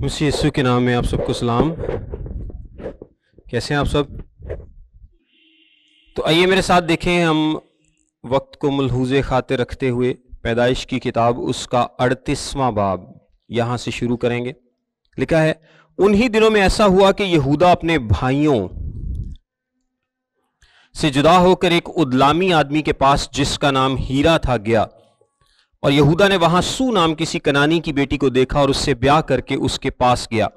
मुसी यस्सु के नाम में आप सबको सलाम कैसे हैं आप सब तो आइए मेरे साथ देखें हम वक्त को मलहूज खाते रखते हुए पैदाइश की किताब उसका अड़तीसवां बाब यहां से शुरू करेंगे लिखा है उन्हीं दिनों में ऐसा हुआ कि यहूदा अपने भाइयों से जुदा होकर एक उदलामी आदमी के पास जिसका नाम हीरा था गया और यहूदा ने वहां सू नाम किसी कनानी की बेटी को देखा और उससे ब्याह करके उसके पास गया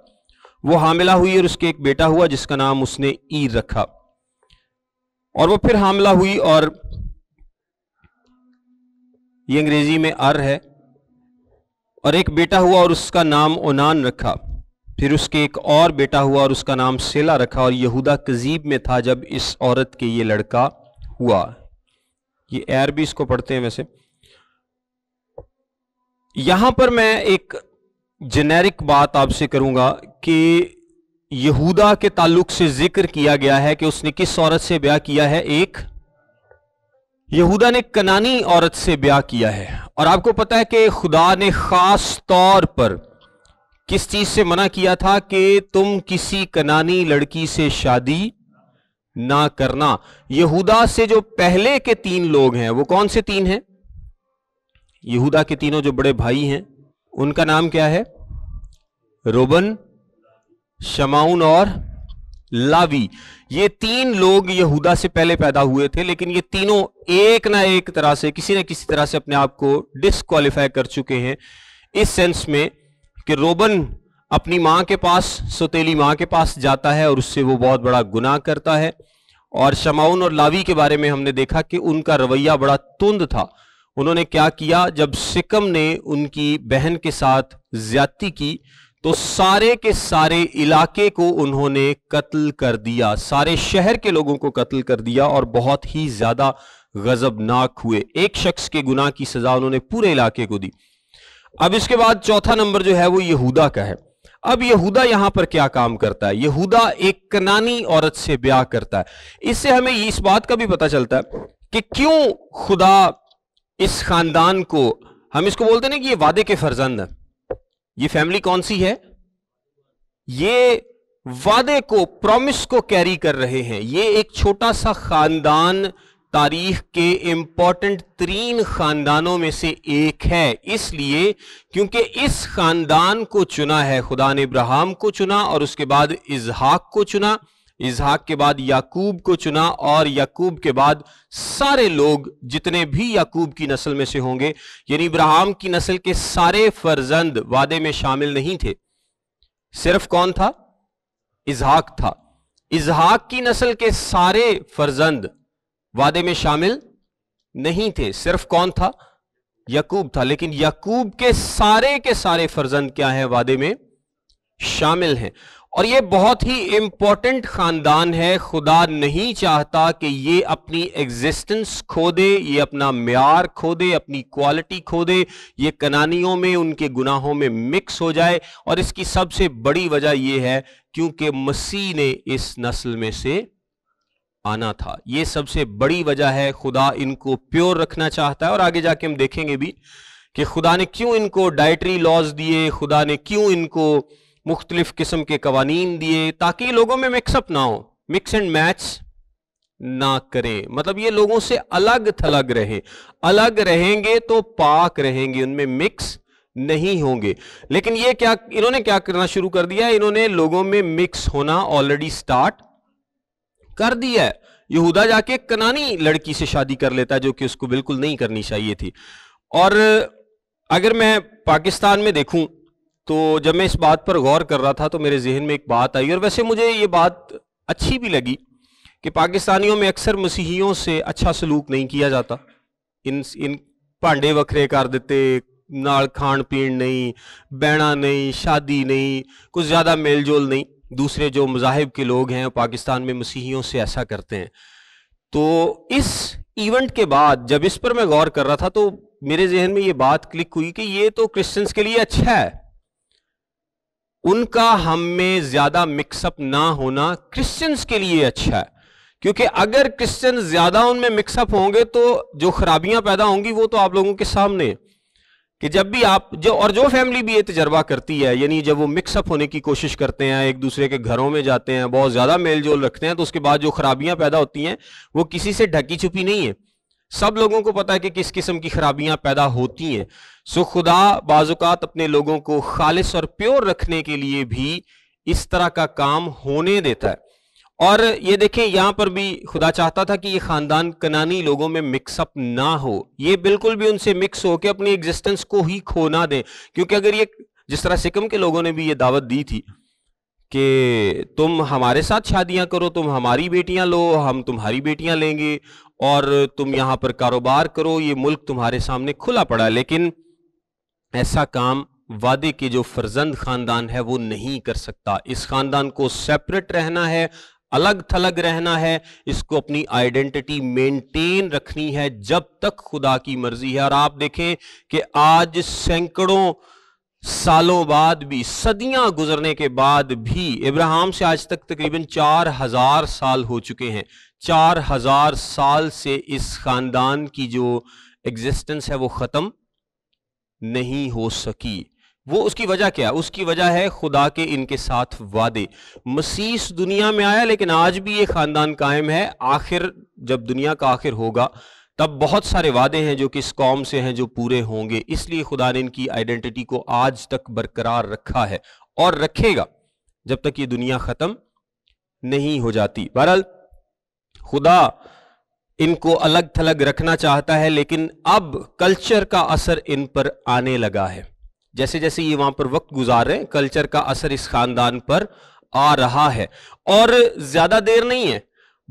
वो हामिला हुई और उसके एक बेटा हुआ जिसका नाम उसने ईर रखा और वो फिर हामला हुई और ये अंग्रेजी में अर है और एक बेटा हुआ और उसका नाम ओनान रखा फिर उसके एक और बेटा हुआ और उसका नाम सेला रखा और यहूदा कजीब में था जब इस औरत के ये लड़का हुआ ये एर भी इसको पढ़ते हैं वैसे यहां पर मैं एक जेनेरिक बात आपसे करूंगा कि यहूदा के ताल्लुक से जिक्र किया गया है कि उसने किस औरत से ब्याह किया है एक यहूदा ने कनानी औरत से ब्याह किया है और आपको पता है कि खुदा ने खास तौर पर किस चीज से मना किया था कि तुम किसी कनानी लड़की से शादी ना करना यहूदा से जो पहले के तीन लोग हैं वो कौन से तीन हैं यहूदा के तीनों जो बड़े भाई हैं उनका नाम क्या है रोबन शमाउन और लावी ये तीन लोग यहूदा से पहले पैदा हुए थे लेकिन ये तीनों एक ना एक तरह से किसी ना किसी तरह से अपने आप को डिसक्वालिफाई कर चुके हैं इस सेंस में कि रोबन अपनी मां के पास सोतेली मां के पास जाता है और उससे वो बहुत बड़ा गुनाह करता है और शमाउन और लावी के बारे में हमने देखा कि उनका रवैया बड़ा तुंद था उन्होंने क्या किया जब सिकम ने उनकी बहन के साथ ज्यादती की तो सारे के सारे इलाके को उन्होंने कत्ल कर दिया सारे शहर के लोगों को कत्ल कर दिया और बहुत ही ज्यादा गजबनाक हुए एक शख्स के गुनाह की सजा उन्होंने पूरे इलाके को दी अब इसके बाद चौथा नंबर जो है वो यहूदा का है अब यहूदा यहां पर क्या काम करता है यहूदा एक कनानी औरत से ब्याह करता है इससे हमें इस बात का भी पता चलता है कि क्यों खुदा इस खानदान को हम इसको बोलते ना कि ये वादे के फर्जंद है ये फैमिली कौन सी है ये वादे को प्रॉमिस को कैरी कर रहे हैं ये एक छोटा सा खानदान तारीख के इंपॉर्टेंट तीन खानदानों में से एक है इसलिए क्योंकि इस खानदान को चुना है खुदा ने इब्राहिम को चुना और उसके बाद इजहाक को चुना इजहाक के बाद याकूब को चुना और याकूब के बाद सारे लोग जितने भी याकूब की नस्ल में से होंगे यानी इब्राहिम की नस्ल के सारे फर्जंद वादे में शामिल नहीं थे सिर्फ कौन था इजहाक था इजहाक की नस्ल के सारे फर्जंद वादे में शामिल नहीं थे सिर्फ कौन था यकूब था लेकिन यकूब के सारे के सारे फर्जंद क्या है वादे में शामिल हैं और ये बहुत ही इम्पोर्टेंट ख़ानदान है खुदा नहीं चाहता कि ये अपनी एग्जिस्टेंस खो दे ये अपना म्यार खो दे अपनी क्वालिटी खो दे ये कनानियों में उनके गुनाहों में मिक्स हो जाए और इसकी सबसे बड़ी वजह यह है क्योंकि मसीह ने इस नस्ल में से आना था ये सबसे बड़ी वजह है खुदा इनको प्योर रखना चाहता है और आगे जाके हम देखेंगे भी कि खुदा ने क्यों इनको डाइटरी लॉज दिए खुदा ने क्यों इनको मुख्तलिफ किस्म के कवानीन दिए ताकि लोगों में मिक्सअप ना हो मिक्स एंड मैच ना करें मतलब ये लोगों से अलग थलग रहे अलग रहेंगे तो पाक रहेंगे उनमें मिक्स नहीं होंगे लेकिन ये क्या इन्होंने क्या करना शुरू कर दिया इन्होंने लोगों में मिक्स होना ऑलरेडी स्टार्ट कर दिया है यहूदा जाके कनानी लड़की से शादी कर लेता है जो कि उसको बिल्कुल नहीं करनी चाहिए थी और अगर मैं पाकिस्तान में देखूं तो जब मैं इस बात पर गौर कर रहा था तो मेरे जहन में एक बात आई और वैसे मुझे ये बात अच्छी भी लगी कि पाकिस्तानियों में अक्सर मसीहियों से अच्छा सलूक नहीं किया जाता इन इन भांडे वखरे कर देते नाल खान पीन नहीं बहना नहीं शादी नहीं कुछ ज़्यादा मेल जोल नहीं दूसरे जो मजाहब के लोग हैं पाकिस्तान में मसीहियों से ऐसा करते हैं तो इस इवेंट के बाद जब इस पर मैं गौर कर रहा था तो मेरे जहन में ये बात क्लिक हुई कि ये तो क्रिश्चियंस के लिए अच्छा है उनका हम में ज्यादा मिक्सअप ना होना क्रिश्चियंस के लिए अच्छा है क्योंकि अगर क्रिश्चियन ज्यादा उनमें मिक्सअप होंगे तो जो खराबियां पैदा होंगी वो तो आप लोगों के सामने कि जब भी आप जो और जो फैमिली भी ये तजर्बा करती है यानी जब वो मिक्सअप होने की कोशिश करते हैं एक दूसरे के घरों में जाते हैं बहुत ज्यादा मेल जोल रखते हैं तो उसके बाद जो खराबियां पैदा होती हैं वो किसी से ढकी छुपी नहीं है सब लोगों को पता है कि किस किस्म की खराबियां पैदा होती हैं सो खुदा बाजुकात अपने लोगों को खालिश और प्योर रखने के लिए भी इस तरह का काम होने देता है और ये देखें यहां पर भी खुदा चाहता था कि ये ख़ानदान कनानी लोगों में मिक्सअप ना हो ये बिल्कुल भी उनसे मिक्स होकर अपनी एग्जिस्टेंस को ही खो ना दें क्योंकि अगर ये जिस तरह सिकम के लोगों ने भी ये दावत दी थी कि तुम हमारे साथ शादियां करो तुम हमारी बेटियां लो हम तुम्हारी बेटियां लेंगे और तुम यहां पर कारोबार करो ये मुल्क तुम्हारे सामने खुला पड़ा लेकिन ऐसा काम वादे के जो फर्जंद खानदान है वो नहीं कर सकता इस खानदान को सेपरेट रहना है अलग थलग रहना है इसको अपनी आइडेंटिटी मेंटेन रखनी है जब तक खुदा की मर्जी है और आप देखें कि आज सैकड़ों सालों बाद भी सदियां गुजरने के बाद भी इब्राहिम से आज तक तकरीबन चार हजार साल हो चुके हैं चार हजार साल से इस खानदान की जो एग्जिस्टेंस है वो ख़त्म नहीं हो सकी वो उसकी वजह क्या उसकी वजह है खुदा के इनके साथ वादे मसीस दुनिया में आया लेकिन आज भी ये ख़ानदान कायम है आखिर जब दुनिया का आखिर होगा तब बहुत सारे वादे हैं जो कि इस कौम से हैं जो पूरे होंगे इसलिए खुदा ने इनकी आइडेंटिटी को आज तक बरकरार रखा है और रखेगा जब तक ये दुनिया ख़त्म नहीं हो जाती बहरहाल खुदा इनको अलग थलग रखना चाहता है लेकिन अब कल्चर का असर इन पर आने लगा है जैसे जैसे ये वहां पर वक्त गुजार रहे हैं कल्चर का असर इस खानदान पर आ रहा है और ज्यादा देर नहीं है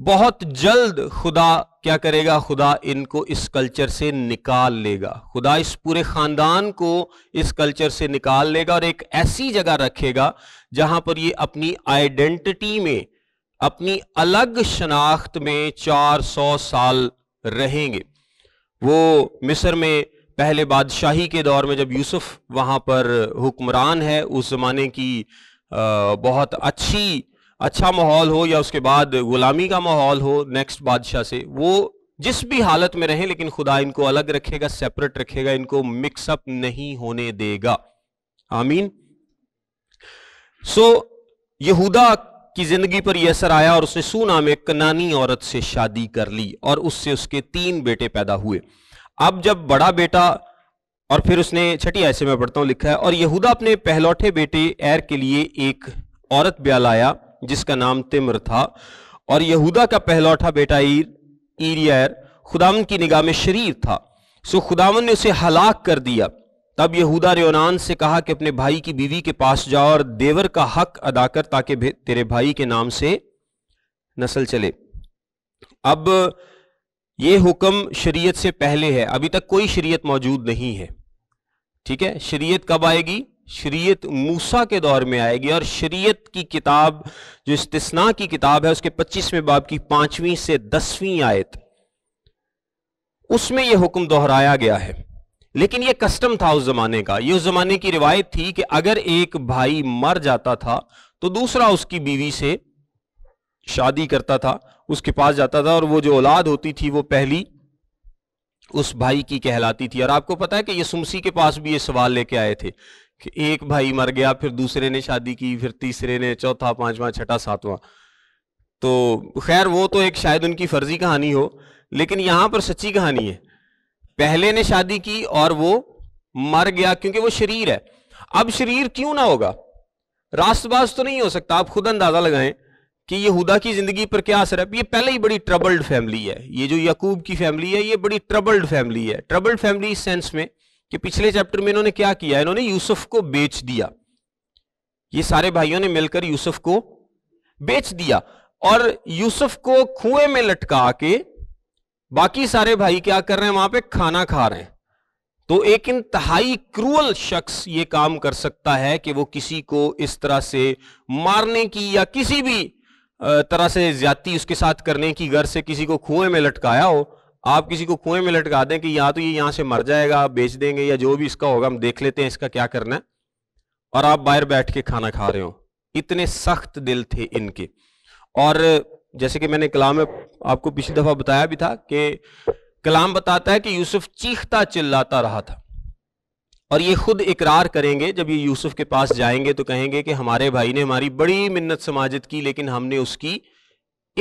बहुत जल्द खुदा क्या करेगा खुदा इनको इस कल्चर से निकाल लेगा खुदा इस पूरे खानदान को इस कल्चर से निकाल लेगा और एक ऐसी जगह रखेगा जहां पर ये अपनी आइडेंटिटी में अपनी अलग शनाख्त में 400 साल रहेंगे वो मिस्र में पहले बादशाही के दौर में जब यूसुफ वहाँ पर हुक्मरान है उस ज़माने की बहुत अच्छी अच्छा माहौल हो या उसके बाद ग़ुलामी का माहौल हो नेक्स्ट बादशाह से वो जिस भी हालत में रहें लेकिन खुदा इनको अलग रखेगा सेपरेट रखेगा इनको मिक्सअप नहीं होने देगा आमीन सो so, यहूदा की जिंदगी पर यह असर आया और उसने सूना में कनानी औरत से शादी कर ली और उससे उसके तीन बेटे पैदा हुए अब जब बड़ा बेटा और फिर उसने छठी ऐसे में पढ़ता हूं लिखा है और यहूदा अपने पहलौठे बेटे एर के लिए एक औरत ब्या लाया जिसका नाम तिम्र था और यहूदा का पहलौठा बेटा ईर ईरियर खुदावन की निगाह में शरीर था सो खुदावन ने उसे हलाक कर दिया तब यहूदा ने ओनान से कहा कि अपने भाई की बीवी के पास जाओ और देवर का हक अदा कर ताकि तेरे भाई के नाम से नस्ल चले अब ये हुक्म शरीयत से पहले है अभी तक कोई शरीयत मौजूद नहीं है ठीक है शरीयत कब आएगी शरीयत मूसा के दौर में आएगी और शरीयत की किताब जो इस्तना की किताब है उसके 25वें बाब की पांचवीं से दसवीं आयत उसमें यह हुक्म दोहराया गया है लेकिन ये कस्टम था उस जमाने का ये उस जमाने की रिवायत थी कि अगर एक भाई मर जाता था तो दूसरा उसकी बीवी से शादी करता था उसके पास जाता था और वो जो औलाद होती थी वो पहली उस भाई की कहलाती थी और आपको पता है कि यसुमसी के पास भी ये सवाल लेके आए थे कि एक भाई मर गया फिर दूसरे ने शादी की फिर तीसरे ने चौथा पांचवा छठा सातवां तो खैर वो तो एक शायद उनकी फर्जी कहानी हो लेकिन यहां पर सच्ची कहानी है पहले ने शादी की और वो मर गया क्योंकि वो शरीर है अब शरीर क्यों ना होगा रास्तबाज तो नहीं हो सकता आप खुद अंदाजा लगाएं कि हुदा की जिंदगी पर क्या असर है ये पहले ही बड़ी ट्रबल्ड फैमिली है ये जो यकूब की फैमिली है ये बड़ी ट्रबल्ड फैमिली है ट्रबल्ड फैमिली इस सेंस में कि पिछले चैप्टर में इन्होंने क्या किया इन्होंने यूसुफ को बेच दिया ये सारे भाइयों ने मिलकर यूसुफ को बेच दिया और यूसुफ को कुएं में लटका के बाकी सारे भाई क्या कर रहे हैं वहां पे खाना खा रहे हैं तो एक इंतहाई क्रूअल शख्स ये काम कर सकता है कि वो किसी को इस तरह से मारने की या किसी भी तरह से ज्यादा उसके साथ करने की घर से किसी को कुएं में लटकाया हो आप किसी को कुएं में लटका दें कि या तो ये यहां से मर जाएगा बेच देंगे या जो भी इसका होगा हम देख लेते हैं इसका क्या करना है और आप बाहर बैठ के खाना खा रहे हो इतने सख्त दिल थे इनके और जैसे कि मैंने कलाम में आपको पिछली दफ़ा बताया भी था कि कलाम बताता है कि यूसुफ चीखता चिल्लाता रहा था और ये खुद इकरार करेंगे जब ये यूसुफ के पास जाएंगे तो कहेंगे कि हमारे भाई ने हमारी बड़ी मिन्नत समाजित की लेकिन हमने उसकी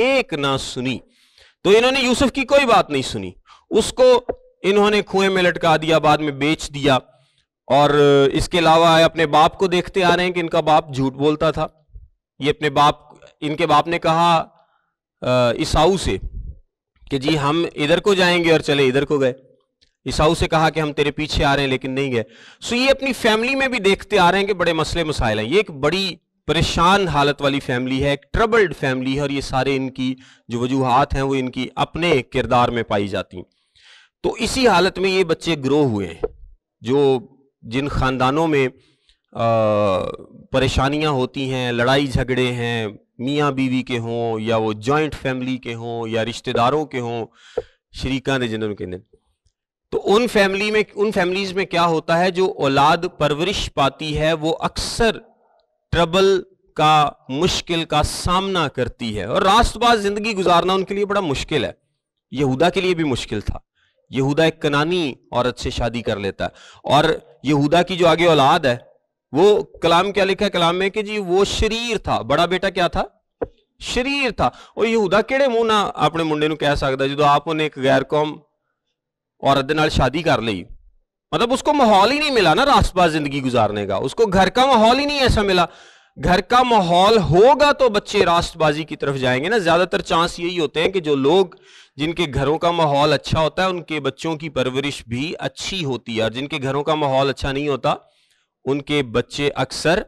एक ना सुनी तो इन्होंने यूसुफ की कोई बात नहीं सुनी उसको इन्होंने कुएं में लटका दिया बाद में बेच दिया और इसके अलावा अपने बाप को देखते आ रहे हैं कि इनका बाप झूठ बोलता था ये अपने बाप इनके बाप ने कहा ईसाऊ से कि जी हम इधर को जाएंगे और चले इधर को गए ईसाऊ से कहा कि हम तेरे पीछे आ रहे हैं लेकिन नहीं गए सो ये अपनी फैमिली में भी देखते आ रहे हैं कि बड़े मसले मसाइल हैं ये एक बड़ी परेशान हालत वाली फैमिली है एक ट्रबल्ड फैमिली है और ये सारे इनकी जो वजूहत हैं वो इनकी अपने किरदार में पाई जाती तो इसी हालत में ये बच्चे ग्रो हुए हैं जो जिन ख़ानदानों में परेशानियां होती हैं लड़ाई झगड़े हैं मियाँ बीवी के हों या वो जॉइंट फैमिली के हों या रिश्तेदारों के हों शरीका ने जन्म के दिन तो उन फैमिली में उन फैमिलीज में क्या होता है जो औलाद परवरिश पाती है वो अक्सर ट्रबल का मुश्किल का सामना करती है और रास्तबाज जिंदगी गुजारना उनके लिए बड़ा मुश्किल है यहूदा के लिए भी मुश्किल था यहूदा एक कनानी औरत से शादी कर लेता है और यहूदा की जो आगे औलाद है वो कलाम क्या लिखा है कलाम में कि जी वो शरीर था बड़ा बेटा क्या था शरीर था और यहूदा केड़े मुंह ना अपने मुंडे ਨੂੰ सकता जो ਜਦੋਂ ਆਪ ਉਹਨੇ ਇੱਕ ਗੈਰ औरत शादी कर ली मतलब उसको माहौल ही नहीं मिला ना रास्तबाज जिंदगी गुजारने का उसको घर का माहौल ही नहीं ऐसा मिला घर का माहौल होगा तो बच्चे रास्तबाजी की तरफ जाएंगे ना ज्यादातर चांस यही होते हैं कि जो लोग जिनके घरों का माहौल अच्छा होता है उनके बच्चों की परवरिश भी अच्छी होती है और जिनके घरों का माहौल अच्छा नहीं होता उनके बच्चे अक्सर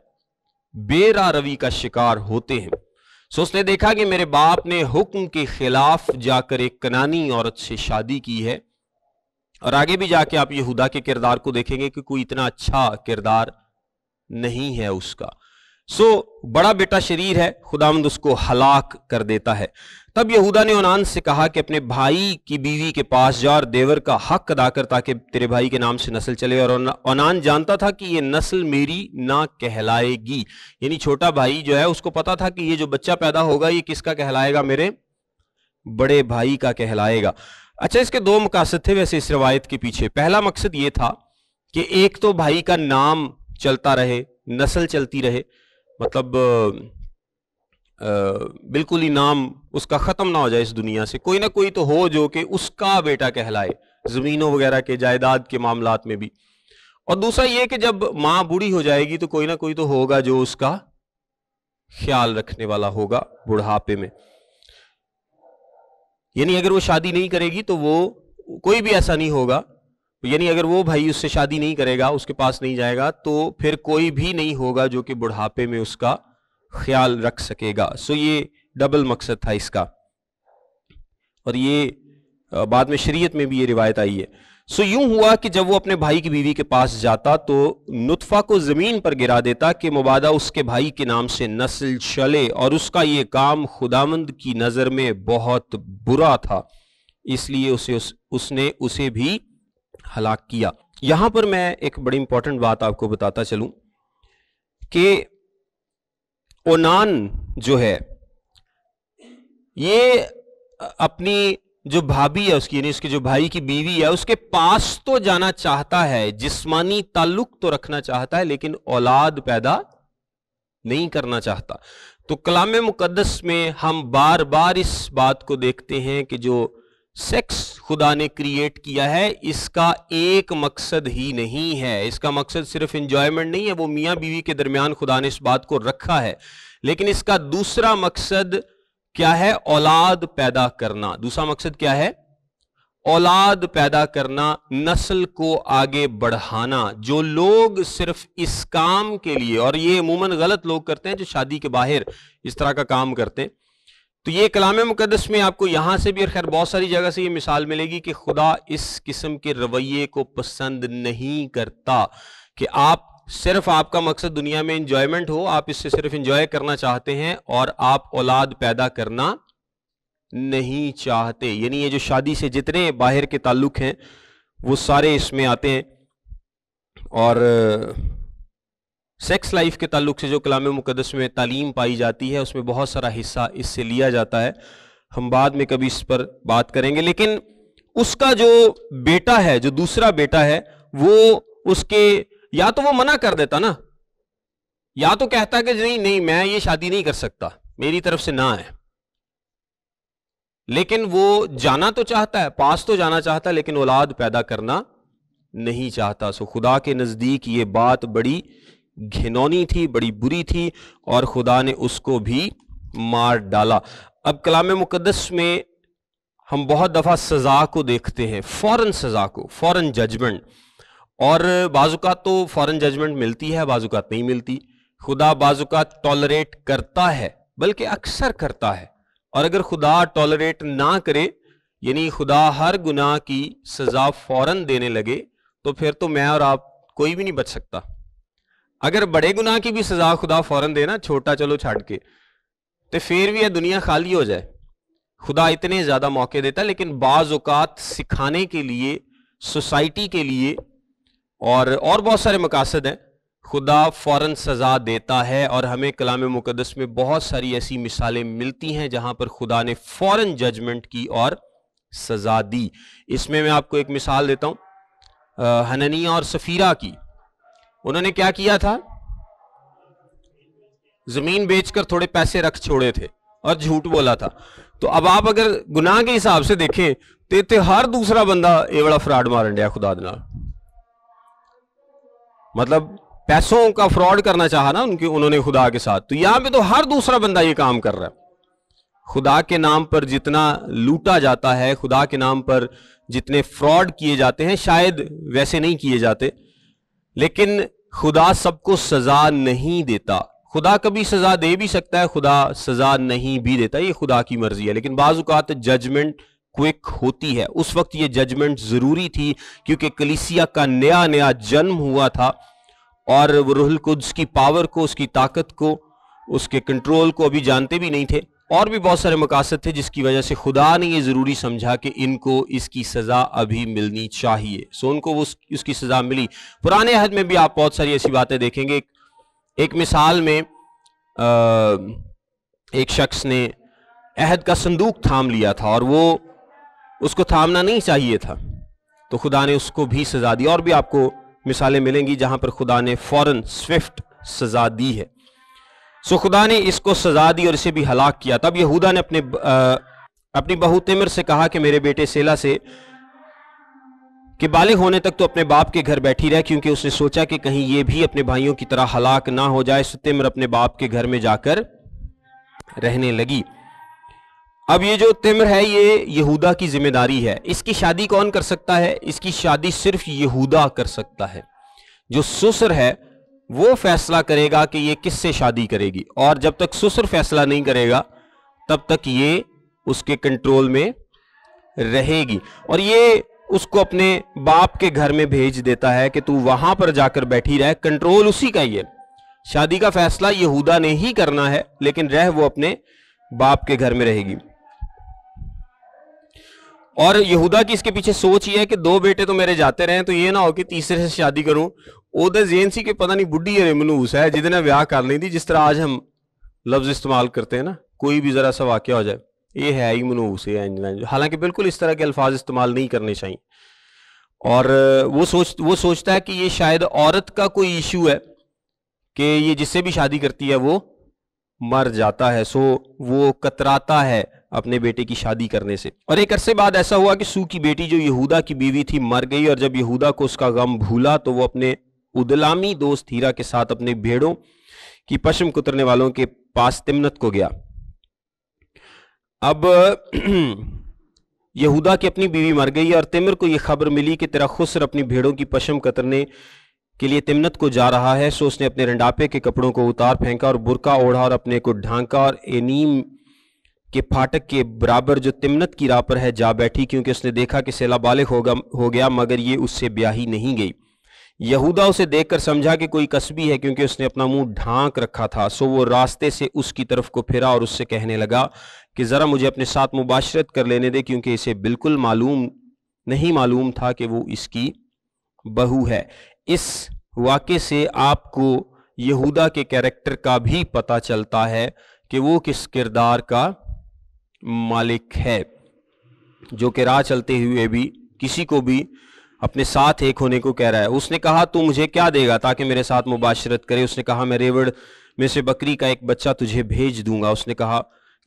बेरा रवि का शिकार होते हैं सो उसने देखा कि मेरे बाप ने हुक्म के खिलाफ जाकर एक कनानी औरत से शादी की है और आगे भी जाके आप यहूदा के किरदार को देखेंगे कि कोई इतना अच्छा किरदार नहीं है उसका सो बड़ा बेटा शरीर है खुदामद उसको हलाक कर देता है तब यहूदा ने उनान से कहा कि अपने भाई की बीवी के पास जा और देवर का हक अदा कर ताकि तेरे भाई के नाम से नस्ल चले और ओनान जानता था कि ये नस्ल मेरी ना कहलाएगी यानी छोटा भाई जो है उसको पता था कि ये जो बच्चा पैदा होगा ये किसका कहलाएगा मेरे बड़े भाई का कहलाएगा अच्छा इसके दो मकासद थे वैसे इस रवायत के पीछे पहला मकसद ये था कि एक तो भाई का नाम चलता रहे नस्ल चलती रहे मतलब आ, बिल्कुल ही नाम उसका ख़त्म ना हो जाए इस दुनिया से कोई ना कोई तो हो जो कि उसका बेटा कहलाए ज़मीनों वगैरह के जायदाद के मामला में भी और दूसरा ये कि जब माँ बूढ़ी हो जाएगी तो कोई ना कोई तो होगा जो उसका ख्याल रखने वाला होगा बुढ़ापे में यानी अगर वो शादी नहीं करेगी तो वो कोई भी ऐसा नहीं होगा तो यानी अगर वो भाई उससे शादी नहीं करेगा उसके पास नहीं जाएगा तो फिर कोई भी नहीं होगा जो कि बुढ़ापे में उसका ख्याल रख सकेगा सो ये डबल मकसद था इसका और ये बाद में शरीयत में भी ये रिवायत आई है सो यूं हुआ कि जब वो अपने भाई की बीवी के पास जाता तो नुतफा को ज़मीन पर गिरा देता कि मुबादा उसके भाई के नाम से नस्ल चले और उसका ये काम खुदामंद की नज़र में बहुत बुरा था इसलिए उसे उस, उसने उसे भी हलाक किया यहां पर मैं एक बड़ी इंपॉर्टेंट बात आपको बताता चलूं कि ओनान जो है ये अपनी जो भाभी है उसकी यानी उसके जो भाई की बीवी है उसके पास तो जाना चाहता है जिस्मानी ताल्लुक तो रखना चाहता है लेकिन औलाद पैदा नहीं करना चाहता तो कलाम मुकदस में हम बार बार इस बात को देखते हैं कि जो सेक्स खुदा ने क्रिएट किया है इसका एक मकसद ही नहीं है इसका मकसद सिर्फ इंजॉयमेंट नहीं है वो मियाँ बीवी के दरमियान खुदा ने इस बात को रखा है लेकिन इसका दूसरा मकसद क्या है औलाद पैदा करना दूसरा मकसद क्या है औलाद पैदा करना नस्ल को आगे बढ़ाना जो लोग सिर्फ इस काम के लिए और ये अमूमन गलत लोग करते हैं जो शादी के बाहर इस तरह का काम करते हैं तो ये कलाम मुकदस में आपको यहां से भी और खैर बहुत सारी जगह से ये मिसाल मिलेगी कि खुदा इस किस्म के रवैये को पसंद नहीं करता कि आप सिर्फ आपका मकसद दुनिया में इंजॉयमेंट हो आप इससे सिर्फ इंजॉय करना चाहते हैं और आप औलाद पैदा करना नहीं चाहते यानी ये जो शादी से जितने बाहर के ताल्लुक हैं वो सारे इसमें आते हैं और सेक्स लाइफ के ताल्लुक से जो कलाम मुकदस में तालीम पाई जाती है उसमें बहुत सारा हिस्सा इससे लिया जाता है हम बाद में कभी इस पर बात करेंगे लेकिन उसका जो बेटा है जो दूसरा बेटा है वो उसके या तो वो मना कर देता ना या तो कहता कि नहीं नहीं मैं ये शादी नहीं कर सकता मेरी तरफ से ना है लेकिन वो जाना तो चाहता है पास तो जाना चाहता है लेकिन औलाद पैदा करना नहीं चाहता सो खुदा के नज़दीक ये बात बड़ी घिनौनी थी बड़ी बुरी थी और खुदा ने उसको भी मार डाला अब कलाम मुकदस में हम बहुत दफ़ा सज़ा को देखते हैं फ़ौरन सज़ा को फ़ौरन जजमेंट और बाजुकात तो फ़ौरन जजमेंट मिलती है बाजुकात नहीं मिलती खुदा बाजुकात टॉलरेट करता है बल्कि अक्सर करता है और अगर खुदा टॉलरेट ना करे यानी खुदा हर गुनाह की सज़ा फ़ौरन देने लगे तो फिर तो मैं और आप कोई भी नहीं बच सकता अगर बड़े गुनाह की भी सजा खुदा फौरन देना छोटा चलो छड़ के तो फिर भी यह दुनिया खाली हो जाए खुदा इतने ज़्यादा मौके देता है लेकिन बाज़ात सिखाने के लिए सोसाइटी के लिए और और बहुत सारे मकासद हैं खुदा फ़ौर सज़ा देता है और हमें कलाम मुकदस में बहुत सारी ऐसी मिसालें मिलती हैं जहाँ पर खुदा ने फौरन जजमेंट की और सज़ा दी इसमें मैं आपको एक मिसाल देता हूँ हननिया और सफ़ीरा की उन्होंने क्या किया था जमीन बेचकर थोड़े पैसे रख छोड़े थे और झूठ बोला था तो अब आप अगर गुनाह के हिसाब से देखें तो इतने हर दूसरा बंदा ये बड़ा फ्रॉड मारन दिया खुदा मतलब पैसों का फ्रॉड करना चाहा ना उनके उन्होंने खुदा के साथ तो यहां पे तो हर दूसरा बंदा ये काम कर रहा है खुदा के नाम पर जितना लूटा जाता है खुदा के नाम पर जितने फ्रॉड किए जाते हैं शायद वैसे नहीं किए जाते लेकिन खुदा सबको सजा नहीं देता खुदा कभी सजा दे भी सकता है खुदा सजा नहीं भी देता ये खुदा की मर्जी है लेकिन बाजुकात जजमेंट क्विक होती है उस वक्त ये जजमेंट जरूरी थी क्योंकि कलिसिया का नया नया जन्म हुआ था और रुहल कुद्स की पावर को उसकी ताकत को उसके कंट्रोल को अभी जानते भी नहीं थे और भी बहुत सारे मकासद थे जिसकी वजह से खुदा ने ये ज़रूरी समझा कि इनको इसकी सज़ा अभी मिलनी चाहिए सो उनको वो उसकी सज़ा मिली पुराने अहद में भी आप बहुत सारी ऐसी बातें देखेंगे एक मिसाल में आ, एक शख्स ने अहद का संदूक थाम लिया था और वो उसको थामना नहीं चाहिए था तो खुदा ने उसको भी सज़ा दी और भी आपको मिसालें मिलेंगी जहाँ पर खुदा ने फौरन स्विफ्ट सज़ा दी है सो खुदा ने इसको सजा दी और इसे भी हलाक किया तब यहूदा ने अपने आ, अपनी बहू तिमर से कहा कि मेरे बेटे सेला से कि बालिग होने तक तो अपने बाप के घर बैठी रहे क्योंकि उसने सोचा कि कहीं ये भी अपने भाइयों की तरह हलाक ना हो जाए सो तिमर अपने बाप के घर में जाकर रहने लगी अब ये जो तिमर है ये यहूदा की जिम्मेदारी है इसकी शादी कौन कर सकता है इसकी शादी सिर्फ यहूदा कर सकता है जो सुसर है वो फैसला करेगा कि ये किससे शादी करेगी और जब तक ससुर फैसला नहीं करेगा तब तक ये उसके कंट्रोल में रहेगी और ये उसको अपने बाप के घर में भेज देता है कि तू वहां पर जाकर बैठी रह कंट्रोल उसी का ही है शादी का फैसला यहूदा ने ही करना है लेकिन रह वो अपने बाप के घर में रहेगी और यहूदा की इसके पीछे सोच ये है कि दो बेटे तो मेरे जाते रहे तो ये ना हो कि तीसरे से शादी करूं उधर जेन सी के पता नहीं बुढ़ी है मनूस है जिसने ब्याह कर ली थी जिस तरह आज हम लफ्ज इस्तेमाल करते हैं ना कोई भी जरा सा वाक्य हो जाए ये है ही मनूस है हालांकि बिल्कुल इस तरह के अल्फाज इस्तेमाल नहीं करने चाहिए और वो सोच वो सोचता है कि ये शायद औरत का कोई इशू है कि ये जिससे भी शादी करती है वो मर जाता है सो वो कतराता है अपने बेटे की शादी करने से और एक अरसे बाद ऐसा हुआ कि सू की बेटी जो यहूदा की बीवी थी मर गई और जब यहूदा को उसका गम भूला तो वो अपने उदलामी दोस्त हीरा के साथ अपने भेड़ों की पश्चिम कुतरने वालों के पास तिमनत को गया अब यहूदा की अपनी बीवी मर गई और तिमर को यह खबर मिली कि तेरा खुसर अपनी भेड़ों की पश्चिम कतरने के लिए तिमनत को जा रहा है सो उसने अपने रंडापे के कपड़ों को उतार फेंका और बुरका ओढ़ा और अपने को ढांका और एनीम के फाटक के बराबर जो तिमनत की राह पर है जा बैठी क्योंकि उसने देखा कि सैला बालिग होगा हो गया मगर ये उससे ब्याही नहीं गई यहूदा उसे देखकर समझा कि कोई कसबी है क्योंकि उसने अपना मुंह ढांक रखा था सो वो रास्ते से उसकी तरफ को फिरा और उससे कहने लगा कि ज़रा मुझे अपने साथ मुबाशरत कर लेने दे क्योंकि इसे बिल्कुल मालूम नहीं मालूम था कि वो इसकी बहू है इस वाक्य से आपको यहूदा के कैरेक्टर का भी पता चलता है कि वो किस किरदार का मालिक है जो कि राह चलते हुए भी किसी को भी अपने साथ एक होने को कह रहा है उसने कहा तू मुझे क्या देगा ताकि मेरे साथ मुबाशरत करे उसने कहा मैं रेवड़ में से बकरी का एक बच्चा तुझे भेज दूंगा उसने कहा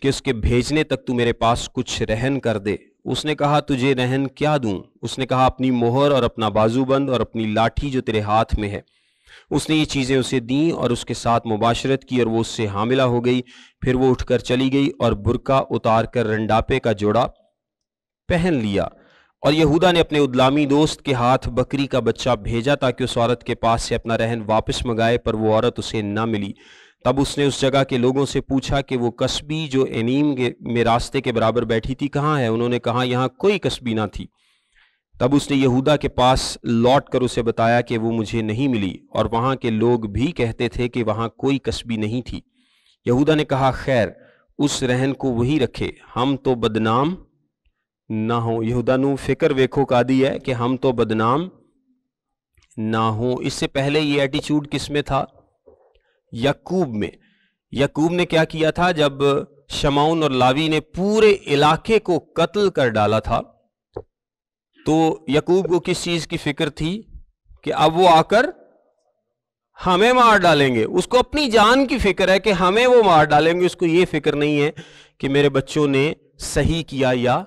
कि उसके भेजने तक तू मेरे पास कुछ रहन कर दे उसने कहा तुझे रहन क्या दूं उसने कहा अपनी मोहर और अपना बाजूबंद और अपनी लाठी जो तेरे हाथ में है उसने ये चीज़ें उसे दी और उसके साथ मुबाशरत की और वो उससे हामिला हो गई फिर वो उठकर चली गई और बुरका उतार कर रंडापे का जोड़ा पहन लिया और यहूदा ने अपने उदलामी दोस्त के हाथ बकरी का बच्चा भेजा ताकि उस औरत के पास से अपना रहन वापस मंगाए पर वो औरत उसे ना मिली तब उसने उस जगह के लोगों से पूछा कि वो कस्बी जो एनीम के में रास्ते के बराबर बैठी थी कहाँ है उन्होंने कहा यहाँ कोई कस्बी ना थी तब उसने यहूदा के पास लौट कर उसे बताया कि वो मुझे नहीं मिली और वहां के लोग भी कहते थे कि वहां कोई कस्बी नहीं थी यहूदा ने कहा खैर उस रहन को वही रखे हम तो बदनाम ना हो यहूदा नु फिक्र वेखो का दी है कि हम तो बदनाम ना हो इससे पहले ये एटीट्यूड किस में था यकूब में यकूब ने क्या किया था जब शमाउन और लावी ने पूरे इलाके को कत्ल कर डाला था तो यकूब को किस चीज की फिक्र थी कि अब वो आकर हमें मार डालेंगे उसको अपनी जान की फिक्र है कि हमें वो मार डालेंगे उसको ये फिक्र नहीं है कि मेरे बच्चों ने सही किया या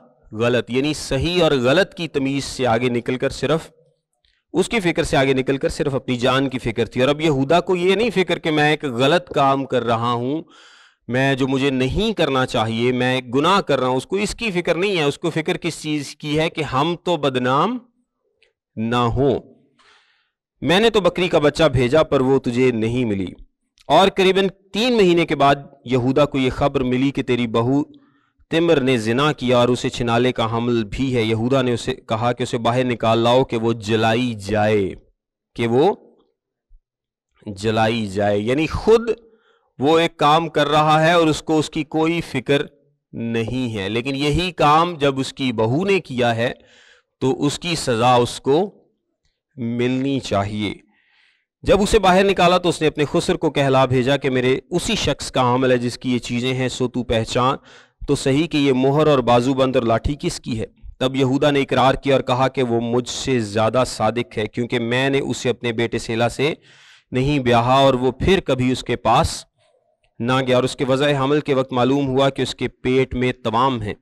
गलत यानी सही और गलत की तमीज से आगे निकलकर सिर्फ उसकी फिक्र से आगे निकलकर सिर्फ अपनी जान की फिक्र थी और अब यहूदा को ये नहीं फिक्र कि मैं एक गलत काम कर रहा हूं मैं जो मुझे नहीं करना चाहिए मैं गुनाह कर रहा हूं उसको इसकी फ़िक्र नहीं है उसको फ़िक्र किस चीज़ की है कि हम तो बदनाम ना हो मैंने तो बकरी का बच्चा भेजा पर वो तुझे नहीं मिली और करीबन तीन महीने के बाद यहूदा को यह खबर मिली कि तेरी बहू तिमर ने जिना किया और उसे छिनाले का हमल भी है यहूदा ने उसे कहा कि उसे बाहर निकाल लाओ कि वो जलाई जाए कि वो जलाई जाए यानी खुद वो एक काम कर रहा है और उसको उसकी कोई फिक्र नहीं है लेकिन यही काम जब उसकी बहू ने किया है तो उसकी सज़ा उसको मिलनी चाहिए जब उसे बाहर निकाला तो उसने अपने खुसर को कहला भेजा कि मेरे उसी शख्स का आमल है जिसकी ये चीज़ें हैं सो तू पहचान तो सही कि ये मोहर और बाजूबंद और लाठी किसकी है तब यहूदा ने इकरार किया और कहा कि वो मुझसे ज़्यादा सादिक है क्योंकि मैंने उसे अपने बेटे सेला से नहीं ब्याहा और वो फिर कभी उसके पास ना गया और उसके वजह हमल के वक्त मालूम हुआ कि उसके पेट में तमाम है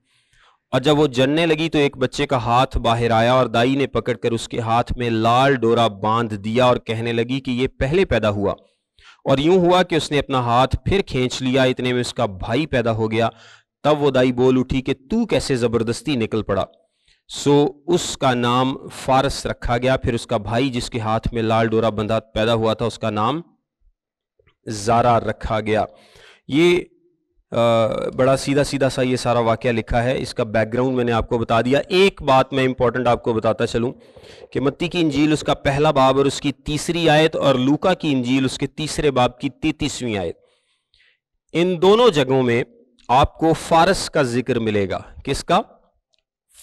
और जब वो जलने लगी तो एक बच्चे का हाथ बाहर आया और दाई ने पकड़कर उसके हाथ में लाल डोरा बांध दिया और कहने लगी कि ये पहले पैदा हुआ और यूं हुआ कि उसने अपना हाथ फिर खींच लिया इतने में उसका भाई पैदा हो गया तब वो दाई बोल उठी कि तू कैसे ज़बरदस्ती निकल पड़ा सो उसका नाम फारस रखा गया फिर उसका भाई जिसके हाथ में लाल डोरा बंधा पैदा हुआ था उसका नाम जारा रखा गया ये आ, बड़ा सीधा सीधा सा ये सारा वाक्य लिखा है इसका बैकग्राउंड मैंने आपको बता दिया एक बात मैं इंपॉर्टेंट आपको बताता चलूं कि मत्ती की इंजील उसका पहला बाब और उसकी तीसरी आयत और लूका की इंजील उसके तीसरे बाब की तैतीसवीं आयत इन दोनों जगहों में आपको फारस का जिक्र मिलेगा किसका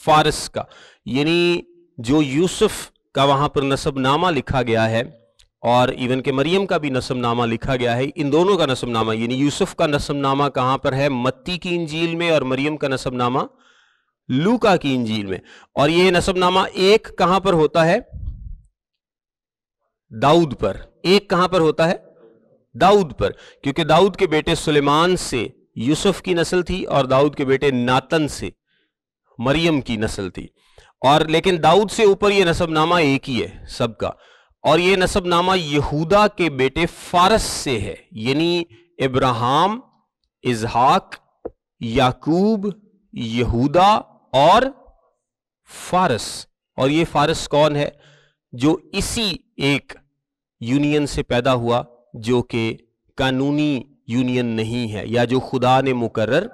फारस का यानी जो यूसुफ का वहां पर नसबनामा लिखा गया है और इवन के मरियम का भी नसमनामा लिखा गया है इन दोनों का नसमनामा यानी यूसुफ का नसमनामा कहां पर है मत्ती की इंजील में और मरियम का नसमनामा लूका की इंजील में और ये नामा एक कहां पर होता है दाऊद पर एक कहां पर होता है दाऊद पर क्योंकि दाऊद के बेटे सुलेमान से यूसुफ की नस्ल थी और दाऊद के बेटे नातन से मरियम की नस्ल थी और लेकिन दाऊद से ऊपर यह नसबनामा एक ही है सबका और ये नसबनामा यहूदा के बेटे फारस से है यानी इब्राहिम इजहाक याकूब यहूदा और फारस और ये फारस कौन है जो इसी एक यूनियन से पैदा हुआ जो कि कानूनी यूनियन नहीं है या जो खुदा ने मुकर्र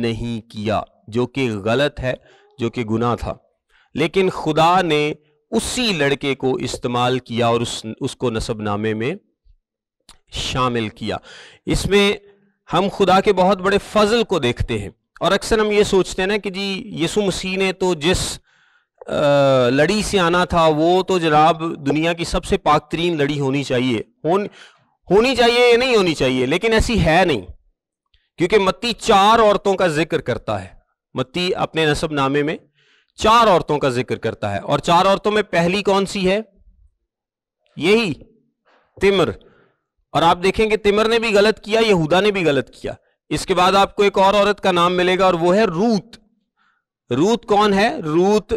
नहीं किया जो कि गलत है जो कि गुनाह था लेकिन खुदा ने उसी लड़के को इस्तेमाल किया और उस उसको नसबनामे में शामिल किया इसमें हम खुदा के बहुत बड़े फजल को देखते हैं और अक्सर हम ये सोचते हैं ना कि जी यीशु मसीह ने तो जिस लड़ी से आना था वो तो जनाब दुनिया की सबसे पाक तरीन लड़ी होनी चाहिए होन, होनी चाहिए या नहीं होनी चाहिए लेकिन ऐसी है नहीं क्योंकि मत्ती चार औरतों का जिक्र करता है मत्ती अपने नसब नामे में चार औरतों का जिक्र करता है और चार औरतों में पहली कौन सी है यही तिमर और आप देखेंगे तिमर ने भी गलत किया यहूदा ने भी गलत किया इसके बाद आपको एक और औरत का नाम मिलेगा और वो है रूत रूत कौन है रूत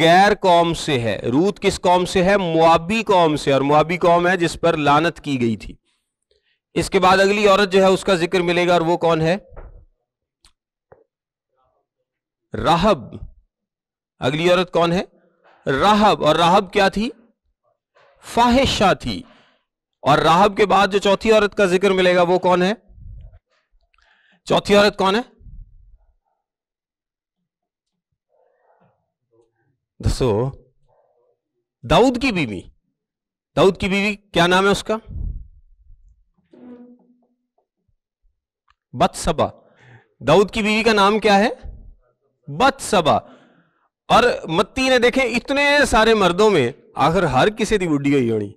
गैर कौम से है रूत किस कौम से है मुआबी कौम से और मुआबी कौम है जिस पर लानत की गई थी इसके बाद अगली औरत जो है उसका जिक्र मिलेगा और वो कौन है राहब अगली औरत कौन है राहब और राहब क्या थी फाहिशा थी और राहब के बाद जो चौथी औरत का जिक्र मिलेगा वो कौन है चौथी औरत कौन है दसो दाऊद की बीवी दाऊद की बीवी क्या नाम है उसका बदसबा दाऊद की बीवी का नाम क्या है बदसबा और मत्ती ने देखे इतने सारे मर्दों में आखिर हर किसी की बुढ़ी हुई होनी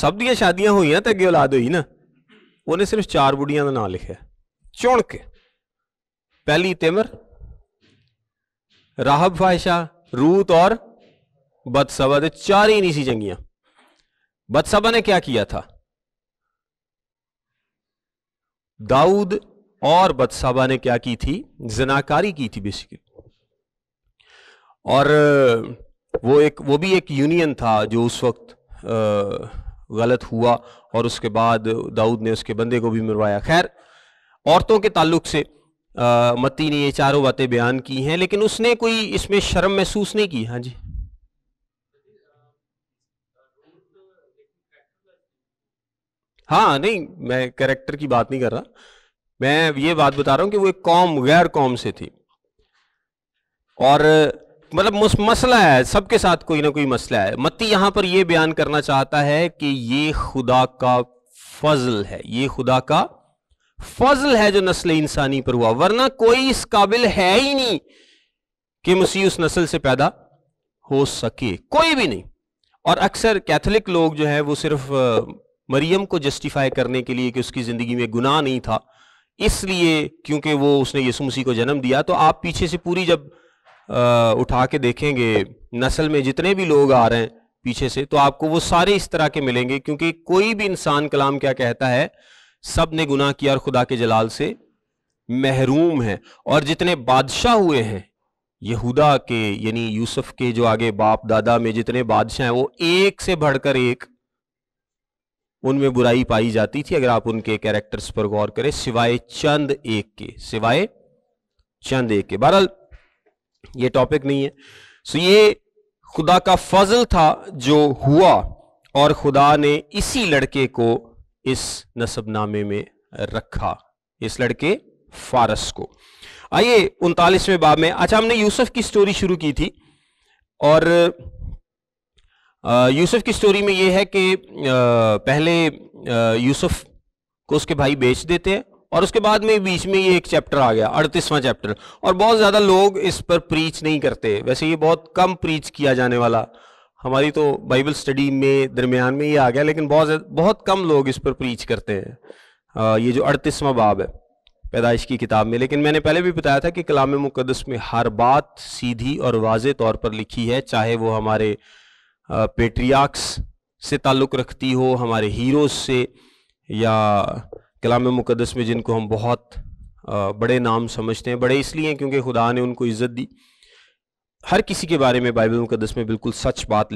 सब दिया शादियां हुई तो अगे औलाद हुई ना उन्हें सिर्फ चार बुढ़िया का ना लिखे ਚੁਣ के पहली तिमर राहब ਫਾਇਸ਼ਾ रूत और बदसभा चार ही नहीं सी ਸੀ ਚੰਗੀਆਂ ने क्या किया था दाऊद और बदसाबा ने क्या की थी जनाकारी की थी बेसिकली और वो एक वो भी एक यूनियन था जो उस वक्त गलत हुआ और उसके बाद दाऊद ने उसके बंदे को भी मरवाया खैर औरतों के ताल्लुक से मती ने ये चारों बातें बयान की हैं लेकिन उसने कोई इसमें शर्म महसूस नहीं की हाँ जी हाँ नहीं मैं करेक्टर की बात नहीं कर रहा मैं ये बात बता रहा हूँ कि वो एक कौम गैर कौम से थी और मतलब मसला है सबके साथ कोई ना कोई मसला है मत्ती यहां पर यह बयान करना चाहता है कि ये खुदा का फजल है ये खुदा का फजल है जो नस्ल इंसानी पर हुआ वरना कोई इस काबिल है ही नहीं कि मसीह उस नस्ल से पैदा हो सके कोई भी नहीं और अक्सर कैथोलिक लोग जो है वो सिर्फ मरियम को जस्टिफाई करने के लिए कि उसकी ज़िंदगी में गुनाह नहीं था इसलिए क्योंकि वो उसने यीशु मसीह को जन्म दिया तो आप पीछे से पूरी जब उठा के देखेंगे नस्ल में जितने भी लोग आ रहे हैं पीछे से तो आपको वो सारे इस तरह के मिलेंगे क्योंकि कोई भी इंसान कलाम क्या कहता है सब ने गुनाह किया और खुदा के जलाल से महरूम है और जितने बादशाह हुए हैं यहूदा के यानी यूसुफ के जो आगे बाप दादा में जितने बादशाह हैं वो एक से बढ़कर एक उनमें बुराई पाई जाती थी अगर आप उनके कैरेक्टर्स पर गौर करें सिवाय चंद एक के सिवाय चंद एक के बहरहाल ये टॉपिक नहीं है सो ये खुदा का फजल था जो हुआ और खुदा ने इसी लड़के को इस नसबनामे में रखा इस लड़के फारस को आइए उनतालीसवें बाब में अच्छा हमने यूसुफ की स्टोरी शुरू की थी और यूसुफ की स्टोरी में यह है कि पहले यूसुफ को उसके भाई बेच देते हैं और उसके बाद में बीच में ये एक चैप्टर आ गया अड़तीसवां चैप्टर और बहुत ज़्यादा लोग इस पर प्रीच नहीं करते वैसे ये बहुत कम प्रीच किया जाने वाला हमारी तो बाइबल स्टडी में दरमियान में ये आ गया लेकिन बहुत बहुत कम लोग इस पर प्रीच करते हैं आ, ये जो अड़तीसवां बाब है पैदाइश की किताब में लेकिन मैंने पहले भी बताया था कि कलाम मुकदस में हर बात सीधी और वाज तौर पर लिखी है चाहे वो हमारे पेट्रियाक्स से ताल्लुक़ रखती हो हमारे हीरोज़ से या कलाम मुकदस में जिनको हम बहुत बड़े नाम समझते हैं बड़े इसलिए हैं क्योंकि खुदा ने उनको इज़्ज़त दी हर किसी के बारे में बाइबल मुकदस में बिल्कुल सच बात